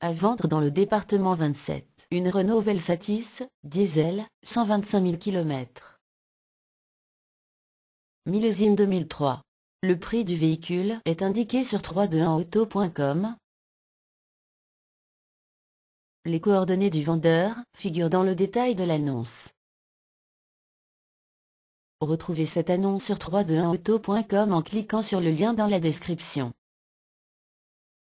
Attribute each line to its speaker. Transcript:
Speaker 1: À vendre dans le département 27. Une Renault Velsatis, diesel, 125 000 km. Millésime 2003. Le prix du véhicule est indiqué sur 321auto.com. Les coordonnées du vendeur figurent dans le détail de l'annonce.
Speaker 2: Retrouvez cette annonce sur 321auto.com en cliquant sur le lien dans la description.